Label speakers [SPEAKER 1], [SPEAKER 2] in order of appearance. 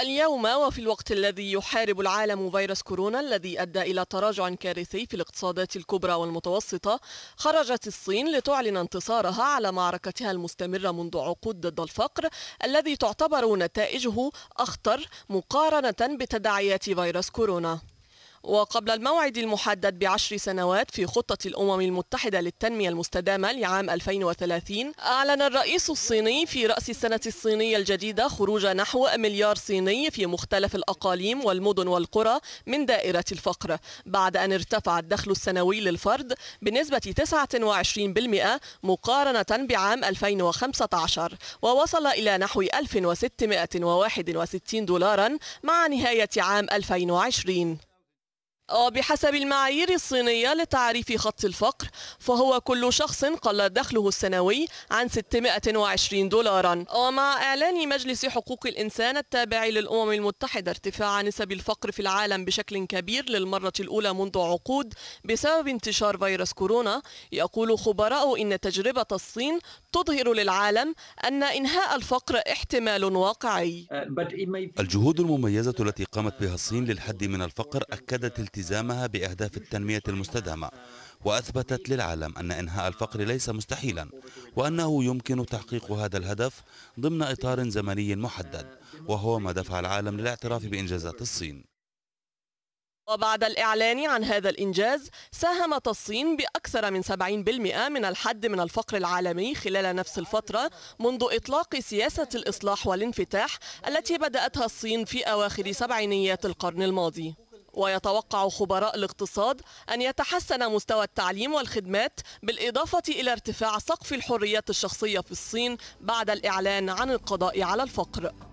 [SPEAKER 1] اليوم وفي الوقت الذي يحارب العالم فيروس كورونا الذي أدى إلى تراجع كارثي في الاقتصادات الكبرى والمتوسطة خرجت الصين لتعلن انتصارها على معركتها المستمرة منذ عقود ضد الفقر الذي تعتبر نتائجه أخطر مقارنة بتداعيات فيروس كورونا وقبل الموعد المحدد بعشر سنوات في خطة الأمم المتحدة للتنمية المستدامة لعام 2030 أعلن الرئيس الصيني في رأس السنة الصينية الجديدة خروج نحو مليار صيني في مختلف الأقاليم والمدن والقرى من دائرة الفقر بعد أن ارتفع الدخل السنوي للفرد بنسبة 29% مقارنة بعام 2015 ووصل إلى نحو 1661 دولارا مع نهاية عام 2020 وبحسب آه، المعايير الصينية لتعريف خط الفقر فهو كل شخص قل دخله السنوي عن 620 دولارا ومع آه، إعلان مجلس حقوق الإنسان التابع للأمم المتحدة ارتفاع نسب الفقر في العالم بشكل كبير للمرة الأولى منذ عقود بسبب انتشار فيروس كورونا يقول خبراء إن تجربة الصين تظهر للعالم أن إنهاء الفقر احتمال واقعي uh,
[SPEAKER 2] الجهود المميزة التي قامت بها الصين للحد من الفقر أكدت التزامها بأهداف التنمية المستدامة وأثبتت للعالم أن إنهاء الفقر ليس مستحيلا وأنه يمكن تحقيق هذا الهدف ضمن إطار زمني محدد وهو ما دفع العالم للاعتراف بإنجازات الصين
[SPEAKER 1] وبعد الإعلان عن هذا الإنجاز ساهمت الصين بأكثر من 70% من الحد من الفقر العالمي خلال نفس الفترة منذ إطلاق سياسة الإصلاح والانفتاح التي بدأتها الصين في أواخر سبعينيات القرن الماضي ويتوقع خبراء الاقتصاد أن يتحسن مستوى التعليم والخدمات بالإضافة إلى ارتفاع سقف الحريات الشخصية في الصين بعد الإعلان عن القضاء على الفقر